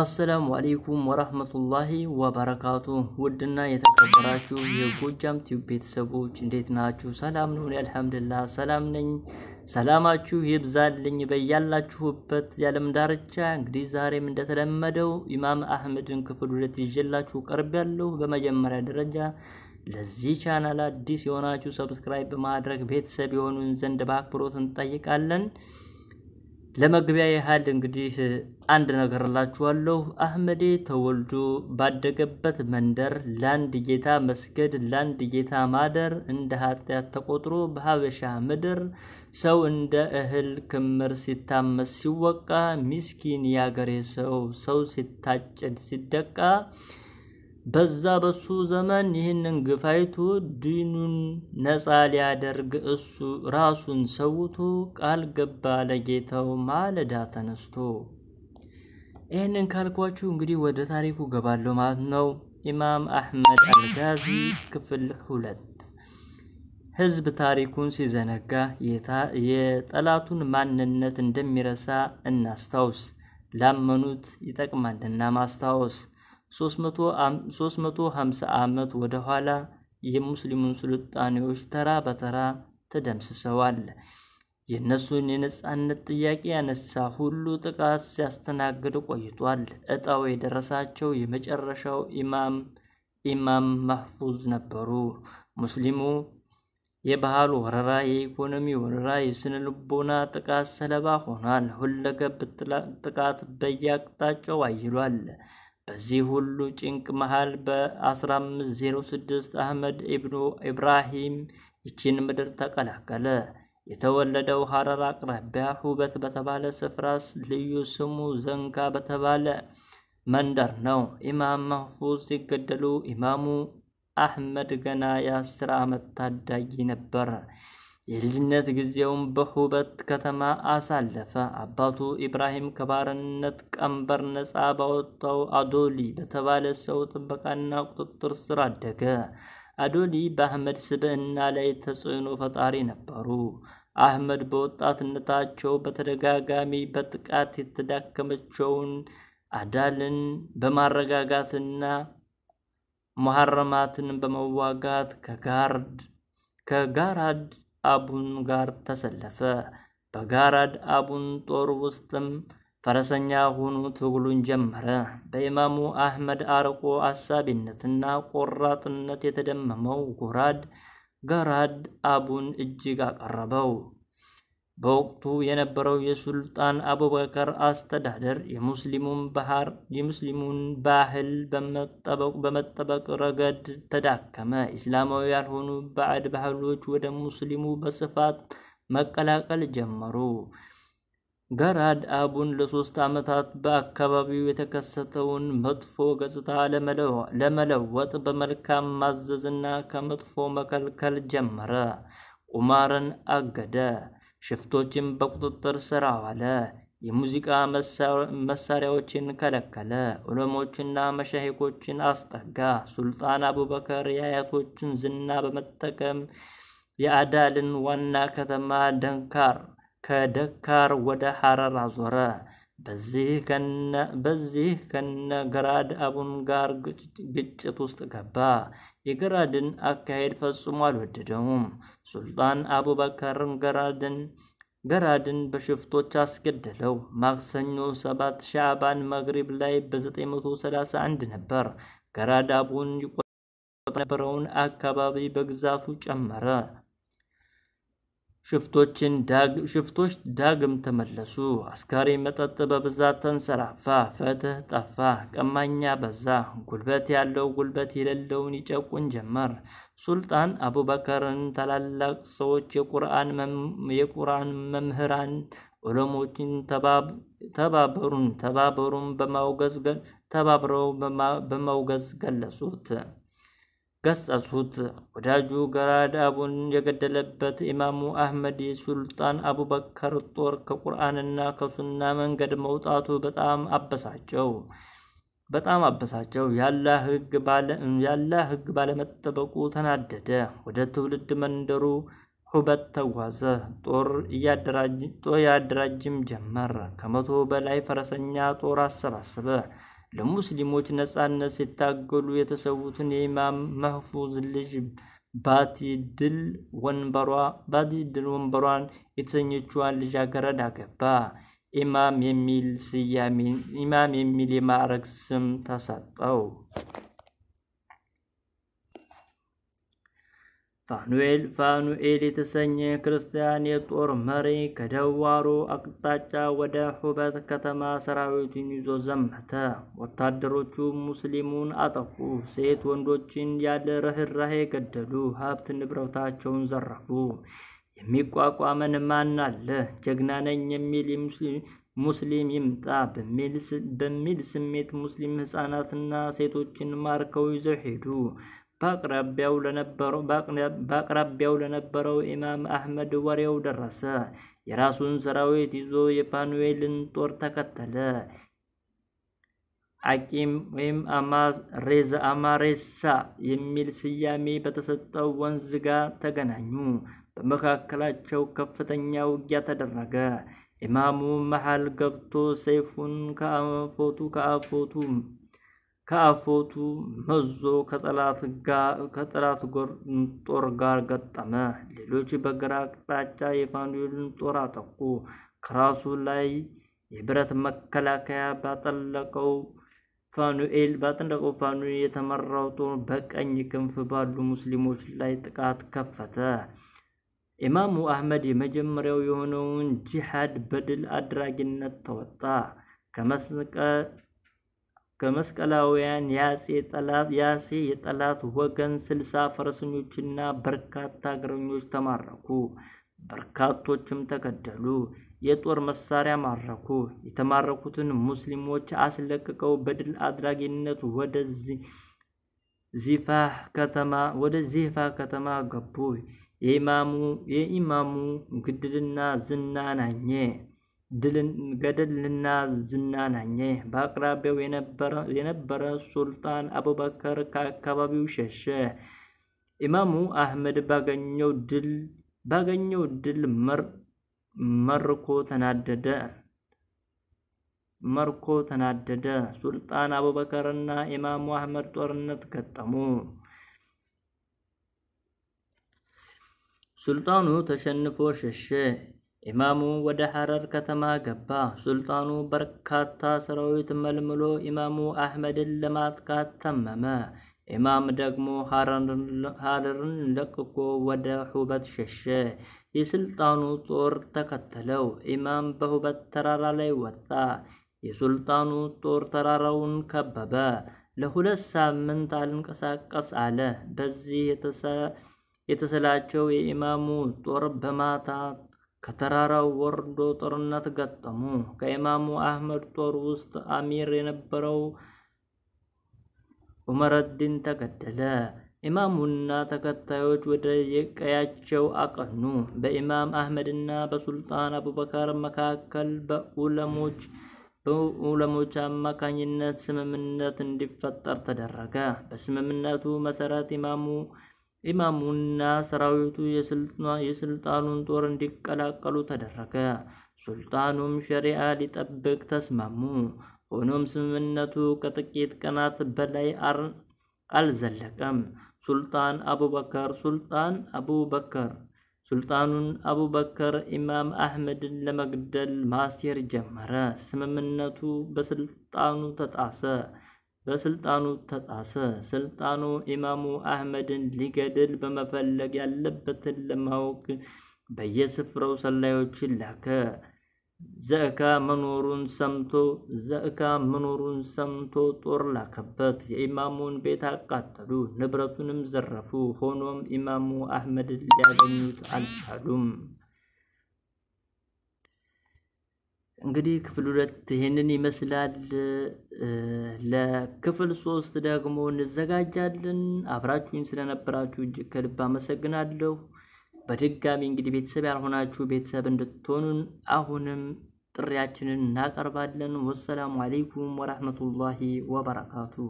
አሰላሙ አሌይኩም ወራህመቱላሂ ወበረካቱ ውድና የተከበራችሁ የጎጃም ቲዩብ ቤተሰቦች እንዴት ናችሁ? ሰላም ነውን? አልሐምዱሊላህ ሰላም ነኝ። ሰላማችሁ ይብዛልኝ በያላችሁበት የዓለም ዳርቻ። እንግዲህ ዛሬም እንደተለመደው ኢማም አህመድን ክፍል ሁለት ይዤላችሁ ቀርብ ያለሁ። በመጀመሪያ ደረጃ ለዚህ ቻናል አዲስ የሆናችሁ ሰብስክራይብ በማድረግ ቤተሰብ የሆኑን ዘንድ በአክብሮት እንጠይቃለን። ለመግቢያ ያህል እንግዲህ አንድ ነገር እላችኋለሁ። አህመዴ ተወልዶ ባደገበት መንደር ለአንድ ጌታ መስገድ፣ ለአንድ ጌታ ማደር እንደ ኃጢአት ተቆጥሮ በሀበሻ ምድር ሰው እንደ እህል ክምር ሲታመስ ሲወቃ፣ ሚስኪን ያገሬ ሰው ሰው ሲታጭድ ሲደቃ በዛ በሱ ዘመን ይህንን ግፋይቱ ዲኑን ነፃ ሊያደርግ እሱ ራሱን ሰውቶ ቃል ገባ ለጌታው ማለዳ ተነስቶ። ይህንን ካልኳችሁ እንግዲህ ወደ ታሪኩ ገባለሁ ማለት ነው። ኢማም አሕመድ አልጋዚ ክፍል ሁለት ህዝብ ታሪኩን ሲዘነጋ የጠላቱን ማንነት እንደሚረሳ እናስታውስ። ላመኑት ይጠቅማልና ማስታወስ 350 ዓመት ወደ ኋላ የሙስሊሙን ስልጣኔዎች ተራ በተራ ተደምስሰዋል። የእነሱን የነጻነት ጥያቄ ያነሳ ሁሉ ጥቃት ሲያስተናግድ ቆይቷል። እጣው የደረሳቸው የመጨረሻው ኢማም ኢማም ማህፉዝ ነበሩ። ሙስሊሙ የባህል ወረራ፣ የኢኮኖሚ ወረራ፣ የስነ ልቦና ጥቃት ሰለባ ሆኗል። ሁለገብ ጥቃት በየአቅጣጫው አይሏል። በዚህ ሁሉ ጭንቅ መሃል በ1506 አህመድ ኢብኑ ኢብራሂም ይቺን ምድር ተቀላቀለ። የተወለደው ሐረር አቅራቢያ ሁበት በተባለ ስፍራስ ልዩ ስሙ ዘንጋ በተባለ መንደር ነው። ኢማም መህፉዝ ሲገደሉ ኢማሙ አህመድ ገና የአስር ዓመት ታዳጊ ነበር። የልጅነት ጊዜውን በሁበት ከተማ አሳለፈ። አባቱ ኢብራሂም ከባርነት ቀንበር ነፃ ባወጣው አዶሊ በተባለ ሰው ጥበቃና ቁጥጥር ስር አደገ። አዶሊ በአህመድ ስብዕና ላይ ተጽዕኖ ፈጣሪ ነበሩ። አህመድ በወጣትነታቸው በተደጋጋሚ በጥቃት የተዳከመችውን አዳልን በማረጋጋትና መሐረማትን በመዋጋት ከጋርድ ከጋራድ አቡን ጋር ተሰለፈ። በጋራድ አቡን ጦር ውስጥም ፈረሰኛ ሆኑ ትግሉን ጀመረ። በኢማሙ አህመድ አርቆ አሳቢነትና ቆራጥነት የተደመመው ጎራድ ጋራድ አቡን እጅግ አቀረበው። በወቅቱ የነበረው የሱልጣን አቡበከር አስተዳደር የሙስሊሙን ባህር የሙስሊሙን ባህል በመጠበቅ ረገድ ተዳከመ። ኢስላማዊ ያልሆኑ ባዕድ ባህሎች ወደ ሙስሊሙ በስፋት መቀላቀል ጀመሩ። ገራድ አቡን ለሶስት ዓመታት በአካባቢው የተከሰተውን መጥፎ ገጽታ ለመለወጥ በመልካም ማዘዝና ከመጥፎ መከልከል ጀመረ። ቁማርን አገደ። ሽፍቶችን በቁጥጥር ስር አዋለ። የሙዚቃ መሳሪያዎችን ከለከለ። ዑለሞችና መሻሄኮችን አስጠጋ። ሱልጣን አቡበከር የአያቶችን ዝና በመጠቀም የአዳልን ዋና ከተማ ደንካር ከደካር ወደ ሐረር አዞረ። በዚህ ከነ ገራድ አቡን ጋር ግጭት ውስጥ ገባ። የገራድን አካሄድ ፈጽሞ አልወደደውም። ሱልጣን አቡበከርን ገራድን ገራድን በሽፍቶች አስገደለው። ማክሰኞ ሰባት ሻዕባን መግሪብ ላይ በ931 ነበር። ገራድ አቡን ይቆ ነበረውን አካባቢ በግዛቱ ጨመረ። ሽፍቶችን ሽፍቶች ዳግም ተመለሱ። አስካሪ መጠጥ በብዛት ተንሰራፋ። ፍትህ ጠፋ፣ ቀማኛ በዛ። ጉልበት ያለው ጉልበት የሌለውን ይጨቁን ጀመር። ሱልጣን አቡበከርን፣ ታላላቅ ሰዎች፣ የቁርአን መምህራን፣ ዑለሞችን ተባበሩን ተባበሩን በማውገዝ ተባብረው በማውገዝ ገለጹት። ገሰጹት። ወዳጁ ገራድ አቡን የገደለበት ኢማሙ አህመድ ሱልጣን አቡበከር ጦር ከቁርአንና ከሱና መንገድ መውጣቱ በጣም አበሳቸው በጣም አበሳቸው። ያላ ሕግ ባለመጠበቁ ተናደደ። ወደ ትውልድ መንደሩ ሁበት ተጓዘ። ጦር ያደራጅም ጀመር። ከመቶ በላይ ፈረሰኛ ጦር አሰባሰበ። ለሙስሊሞች ነፃነት ሲታገሉ የተሰዉትን የኢማም መህፉዝ ልጅ ባቲ ድል ወንበሯ ወንበሯን የተሰኘችዋን ልጃገረድ አገባ። ኢማም የሚል ስያሜ ኢማም የሚል የማዕረግ ስም ተሰጠው። ፋኑኤል ፋኑኤል የተሰኘ ክርስቲያን የጦር መሪ ከደዋሩ አቅጣጫ ወደ ሁበት ከተማ ሰራዊቱን ይዞ ዘመተ። ወታደሮቹ ሙስሊሙን አጠፉ፣ ሴት ወንዶችን ያለ ርኅራሄ ገደሉ፣ ሀብት ንብረታቸውን ዘረፉ። የሚቋቋመን ማን አለ? ጀግና ነኝ የሚል ሙስሊም ይምጣ በሚል ስሜት ሙስሊም ሕፃናትና ሴቶችን ማርከው ይዘው ሄዱ። በአቅራቢያው ለነበረው ኢማም አህመድ ወሬው ደረሰ። የራሱን ሰራዊት ይዞ የፋኑኤልን ጦር ተከተለ። አቂም ወይም አማሬሳ የሚል ስያሜ በተሰጠው ወንዝ ጋር ተገናኙ። በመካከላቸው ከፍተኛ ውጊያ ተደረገ። ኢማሙ መሃል ገብቶ ሰይፉን ከአፎቱ ከአፎቱ ከአፎቱ መዞ ከጠላት ጦር ጋር ገጠመ። ሌሎች በግራ አቅጣጫ የፋኑኤልን ጦር አጠቁ። ከራሱ ላይ የብረት መከላከያ ባጠለቀው ፋኑኤል ባጠለቀው ፋኑኤል የተመራው ጦር በቀኝ ክንፍ ባሉ ሙስሊሞች ላይ ጥቃት ከፈተ። ኢማሙ አህመድ የመጀመሪያው የሆነውን ጂሃድ በድል አድራጊነት ተወጣ። ከመስቀል ከመስቀላውያን የአጼ የጠላት ወገን ስልሳ ፈረሰኞችና በርካታ እግረኞች ተማረኩ። በርካቶችም ተገደሉ። የጦር መሳሪያ ማረኩ። የተማረኩትን ሙስሊሞች አስለቅቀው በድል አድራጊነት ወደ ዚፋህ ከተማ ወደ ዚፋ ከተማ ገቡ። የኢማሙ የኢማሙ ግድልና ዝና ናኘ። ድልን ገድልና ዝናን በአቅራቢያው የነበረ ሱልጣን አቡበከር ከአካባቢው ሸሸ። ኢማሙ አህመድ ባገኘው ድል ባገኘው ድል መርኮ ተናደደ መርኮ ተናደደ። ሱልጣን አቡበከርና ኢማሙ አህመድ ጦርነት ገጠሙ። ሱልጣኑ ተሸንፎ ሸሸ። ኢማሙ ወደ ሐረር ከተማ ገባ። ሱልጣኑ በርካታ ሰራዊት መልምሎ ኢማሙ አህመድን ለማጥቃት ተመመ። ኢማም ደግሞ ሐረርን ለቅቆ ወደ ሁበት ሸሸ። የሱልጣኑ ጦር ተከተለው። ኢማም በሁበት ተራራ ላይ ወጣ። የሱልጣኑ ጦር ተራራውን ከበበ። ለሁለት ሳምንት አልንቀሳቀስ አለ። በዚህ የተሰላቸው የኢማሙ ጦር በማታ ከተራራው ወርዶ ጦርነት ገጠሙ። ከኢማሙ አህመድ ጦር ውስጥ አሚር የነበረው ዑመረዲን ተገደለ። ኢማሙና ተከታዮች ወደ የቀያቸው አቀኑ። በኢማም አህመድና በሱልጣን አቡበከር መካከል በዑለሞች በዑለሞች አማካኝነት ስምምነት እንዲፈጠር ተደረገ። በስምምነቱ መሰረት ኢማሙ ኢማሙና ሰራዊቱ የስልጣኑን ጦር እንዲቀላቀሉ ተደረገ። ሱልጣኑም ሸሪዓ ሊጠብቅ ተስማሙ። ሆኖም ስምምነቱ ከጥቂት ቀናት በላይ አልዘለቀም። ሱልጣን አቡበከር ሱልጣን አቡበከር ሱልጣኑን አቡበከር ኢማም አህመድን ለመግደል ማሴር ጀመረ። ስምምነቱ በስልጣኑ ተጣሰ። በስልጣኑ ተጣሰ። ስልጣኑ ኢማሙ አህመድን ሊገድል በመፈለግ ያለበትን ለማወቅ በየስፍራው ሰላዮችን ላከ። ዘእካ መኖሩን ሰምቶ ዘእካ መኖሩን ሰምቶ ጦር ላከበት። የኢማሙን ቤት አቃጠሉ፣ ንብረቱንም ዘረፉ። ሆኖም ኢማሙ አህመድን ሊያገኙት አልቻሉም። እንግዲህ ክፍል ሁለት ይህንን ይመስላል። ለክፍል ሶስት ደግሞ እንዘጋጃለን። አብራችሁኝ ስለነበራችሁ እጅግ ከልብ አመሰግናለሁ። በድጋሚ እንግዲህ ቤተሰብ ያልሆናችሁ ቤተሰብ እንድትሆኑን አሁንም ጥሪያችንን እናቀርባለን። ወሰላሙ አሌይኩም ወራህመቱላሂ ወበረካቱ